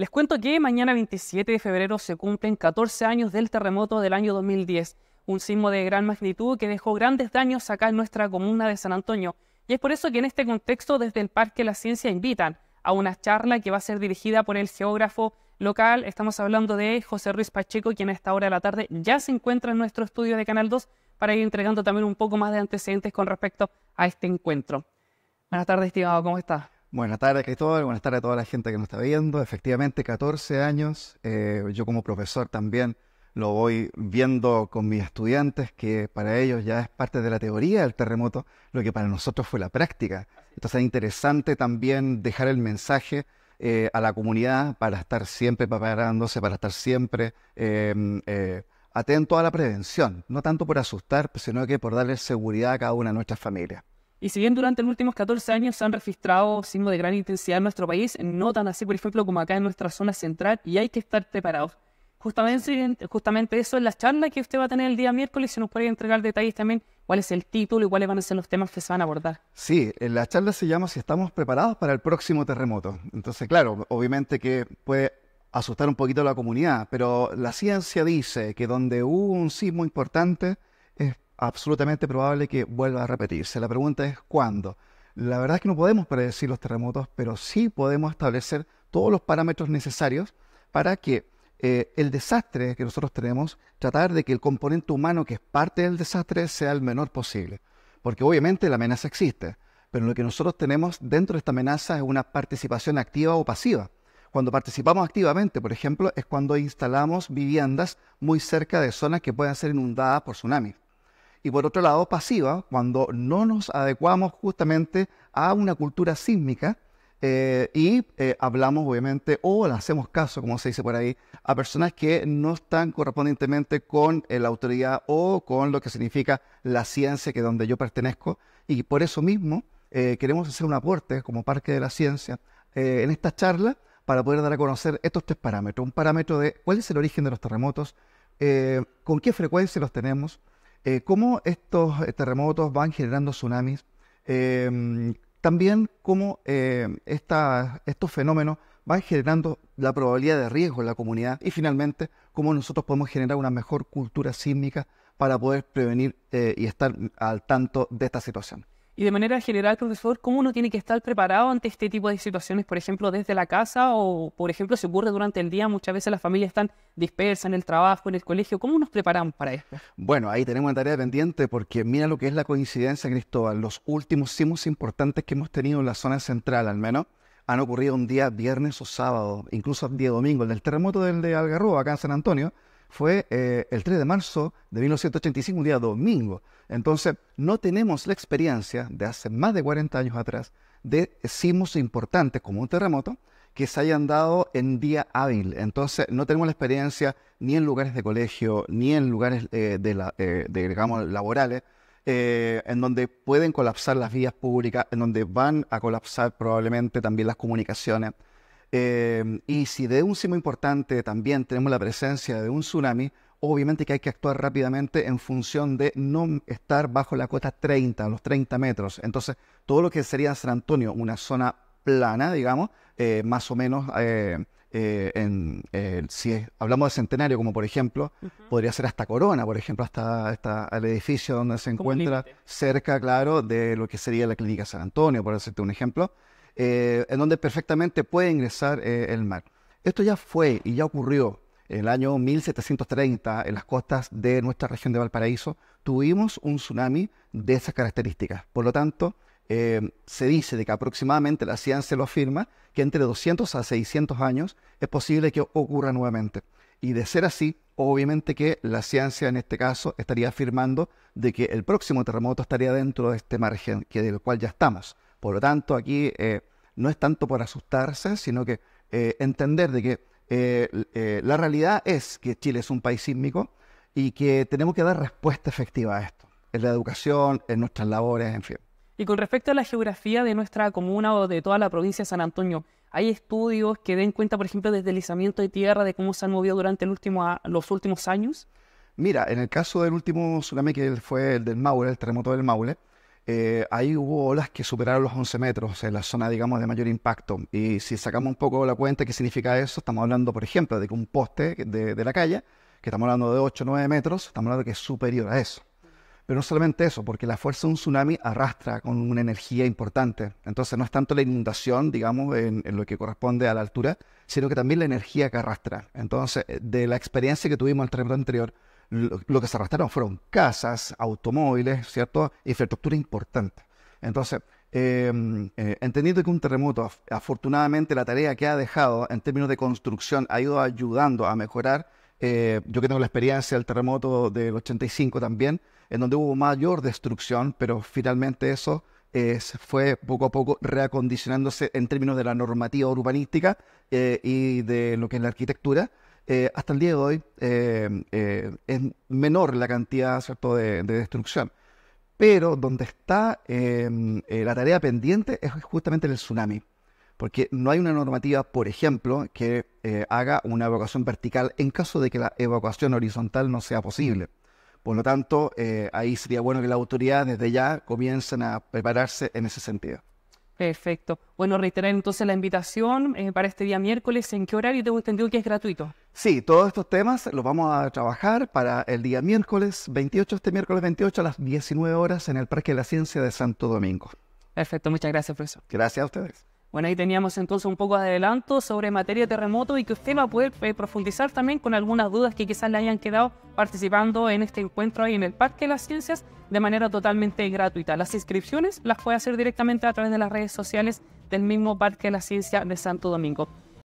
Les cuento que mañana 27 de febrero se cumplen 14 años del terremoto del año 2010, un sismo de gran magnitud que dejó grandes daños acá en nuestra comuna de San Antonio. Y es por eso que en este contexto desde el Parque La Ciencia invitan a una charla que va a ser dirigida por el geógrafo local. Estamos hablando de José Ruiz Pacheco, quien a esta hora de la tarde ya se encuentra en nuestro estudio de Canal 2 para ir entregando también un poco más de antecedentes con respecto a este encuentro. Buenas tardes, estimado, ¿cómo estás? Buenas tardes, Cristóbal. Buenas tardes a toda la gente que nos está viendo. Efectivamente, 14 años. Eh, yo como profesor también lo voy viendo con mis estudiantes, que para ellos ya es parte de la teoría del terremoto, lo que para nosotros fue la práctica. Entonces es interesante también dejar el mensaje eh, a la comunidad para estar siempre preparándose, para estar siempre em, eh, atento a la prevención, no tanto por asustar, sino que por darle seguridad a cada una de nuestras familias. Y si bien durante los últimos 14 años se han registrado sismos de gran intensidad en nuestro país, no tan así, por ejemplo, como acá en nuestra zona central, y hay que estar preparados. Justamente, justamente eso es la charla que usted va a tener el día miércoles, se nos puede entregar detalles también, cuál es el título y cuáles van a ser los temas que se van a abordar. Sí, eh, la charla se llama Si estamos preparados para el próximo terremoto. Entonces, claro, obviamente que puede asustar un poquito a la comunidad, pero la ciencia dice que donde hubo un sismo importante es absolutamente probable que vuelva a repetirse. La pregunta es cuándo. La verdad es que no podemos predecir los terremotos, pero sí podemos establecer todos los parámetros necesarios para que eh, el desastre que nosotros tenemos, tratar de que el componente humano que es parte del desastre sea el menor posible. Porque obviamente la amenaza existe, pero lo que nosotros tenemos dentro de esta amenaza es una participación activa o pasiva. Cuando participamos activamente, por ejemplo, es cuando instalamos viviendas muy cerca de zonas que puedan ser inundadas por tsunamis y por otro lado pasiva, cuando no nos adecuamos justamente a una cultura sísmica eh, y eh, hablamos obviamente o le hacemos caso, como se dice por ahí, a personas que no están correspondientemente con eh, la autoridad o con lo que significa la ciencia, que es donde yo pertenezco, y por eso mismo queremos hacer un aporte como Parque de la Ciencia en esta charla para poder dar a conocer estos tres parámetros. Un parámetro de cuál es el origen de los terremotos, con qué frecuencia los tenemos, eh, ¿Cómo estos eh, terremotos van generando tsunamis? Em, también cómo em, estos fenómenos van generando la probabilidad de riesgo en la comunidad y finalmente cómo nosotros podemos generar una mejor cultura sísmica para poder prevenir eh, y estar al tanto de esta situación. Y de manera general, profesor, ¿cómo uno tiene que estar preparado ante este tipo de situaciones, por ejemplo, desde la casa o, por ejemplo, si ocurre durante el día, muchas veces las familias están dispersas en el trabajo, en el colegio, ¿cómo nos preparamos para esto? Bueno, ahí tenemos una tarea pendiente porque mira lo que es la coincidencia, Cristóbal, los últimos sismos importantes que hemos tenido en la zona central al menos han ocurrido un día viernes o sábado, incluso un día domingo, el del terremoto del de Algarrobo, acá en San Antonio, fue eh, el 3 de marzo de 1985, un día domingo. Entonces, no tenemos la experiencia de hace más de 40 años atrás de sismos importantes como un terremoto que se hayan dado en día hábil. Entonces, no tenemos la experiencia ni en lugares de colegio, ni en lugares eh, de, la, eh, digamos, laborales, en donde pueden colapsar las vías públicas, en donde van a colapsar probablemente también las comunicaciones. Em, y si de un sismo importante también tenemos la presencia de un tsunami, obviamente que hay que actuar rápidamente en función de no estar bajo la cuota 30, los 30 metros. Entonces, todo lo que sería San Antonio, una zona plana, digamos, eh, más o menos, eh, eh, en, si hablamos de centenario, como por ejemplo, podría ser hasta Corona, por ejemplo, hasta, hasta el edificio donde se encuentra cerca, claro, de lo que sería la Clínica San Antonio, por decirte un ejemplo. Eh, en donde perfectamente puede ingresar eh, el mar. Esto ya fue y ya ocurrió en el año 1730 en las costas de nuestra región de Valparaíso. Tuvimos un tsunami de esas características. Por lo tanto, eh, se dice de que aproximadamente la ciencia lo afirma, que entre 200 a 600 años es posible que ocurra nuevamente. Y de ser así, obviamente que la ciencia en este caso estaría afirmando de que el próximo terremoto estaría dentro de este margen que del cual ya estamos. Por lo tanto, aquí eh, no es tanto por asustarse, sino que eh, entender de que eh, la realidad es que Chile es un país sísmico y que tenemos que dar respuesta efectiva a esto, en la educación, en nuestras labores, en fin. Y con respecto a la geografía de nuestra comuna o de toda la provincia de San Antonio, hay estudios que den cuenta, por ejemplo, del deslizamiento de tierra, de cómo se han movido durante los últimos años? Mira, en el caso del último tsunami, que fue el del Maule, el terremoto del Maule, hay eh, ahí hubo olas que superaron los 11 metros en la zona, digamos, de mayor impacto. Y si sacamos un poco la cuenta, ¿qué significa eso? Estamos hablando, por ejemplo, de que un poste de, la calle, que estamos hablando de 8 o 9 metros, estamos hablando que es superior a eso. Pero no solamente eso, porque la fuerza de un tsunami arrastra con una energía importante. Entonces no es tanto la inundación, digamos, en, lo que corresponde a la altura, sino que también la energía que arrastra. Entonces, eh, de la experiencia que tuvimos el terremoto anterior, lo, que se arrastraron fueron casas, automóviles, ¿cierto? Infraestructura importante. Entonces, em, eh, entendiendo que un terremoto, afortunadamente la tarea que ha dejado en términos de construcción ha ido ayudando a mejorar, eh, yo que tengo la experiencia del terremoto del 85 también, en donde hubo mayor destrucción, pero finalmente eso fue poco a poco reacondicionándose en términos de la normativa urbanística eh, y de lo que es la arquitectura. Eh, hasta el día de hoy eh, eh, es menor la cantidad ¿cierto? De, destrucción. Pero donde está em, la tarea pendiente es justamente el tsunami porque no hay una normativa, por ejemplo, que haga una evacuación vertical en caso de que la evacuación horizontal no sea posible. Por lo tanto, ahí sería bueno que las autoridades desde ya comiencen a prepararse en ese sentido. Perfecto. Bueno, reiterar entonces la invitación eh, para este día miércoles. ¿En qué horario tengo entendido que es gratuito? Sí, todos estos temas los vamos a trabajar para el día miércoles 28, este miércoles 28 a las 19 horas en el Parque de la Ciencia de Santo Domingo. Perfecto, muchas gracias, profesor. Gracias a ustedes. Bueno, ahí teníamos entonces un poco de adelanto sobre materia de terremoto y que usted va a poder eh, profundizar también con algunas dudas que quizás le hayan quedado participando en este encuentro ahí en el Parque de las Ciencias de manera totalmente gratuita. Las inscripciones las puede hacer directamente a través de las redes sociales del mismo Parque de las Ciencias de Santo Domingo.